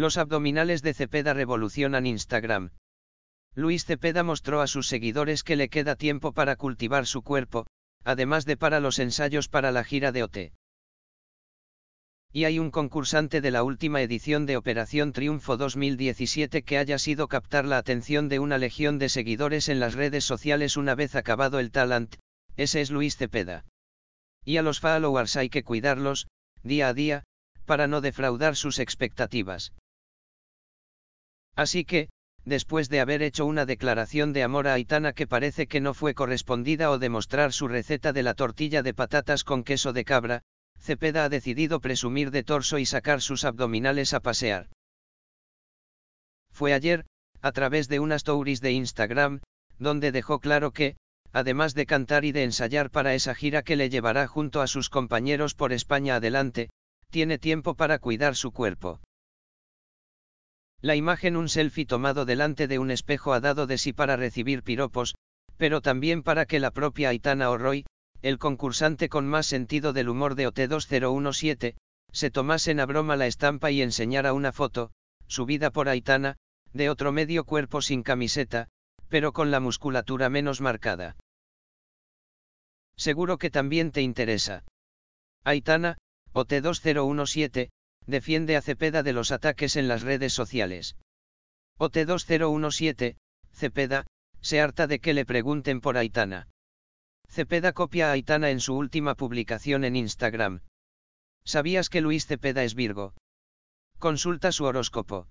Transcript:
Los abdominales de Cepeda revolucionan Instagram. Luis Cepeda mostró a sus seguidores que le queda tiempo para cultivar su cuerpo, además de para los ensayos para la gira de OT. Y hay un concursante de la última edición de Operación Triunfo 2017 que haya sido captar la atención de una legión de seguidores en las redes sociales una vez acabado el talent, ese es Luis Cepeda. Y a los followers hay que cuidarlos, día a día, para no defraudar sus expectativas. Así que, después de haber hecho una declaración de amor a Aitana que parece que no fue correspondida o demostrar su receta de la tortilla de patatas con queso de cabra, Cepeda ha decidido presumir de torso y sacar sus abdominales a pasear. Fue ayer, a través de unas stories de Instagram, donde dejó claro que, además de cantar y de ensayar para esa gira que le llevará junto a sus compañeros por España adelante, tiene tiempo para cuidar su cuerpo. La imagen un selfie tomado delante de un espejo ha dado de sí para recibir piropos, pero también para que la propia Aitana O'Roy, el concursante con más sentido del humor de OT2017, se tomasen a broma la estampa y enseñara una foto, subida por Aitana, de otro medio cuerpo sin camiseta, pero con la musculatura menos marcada. Seguro que también te interesa. Aitana, OT2017, defiende a Cepeda de los ataques en las redes sociales. OT2017, Cepeda, se harta de que le pregunten por Aitana. Cepeda copia a Aitana en su última publicación en Instagram. ¿Sabías que Luis Cepeda es Virgo? Consulta su horóscopo.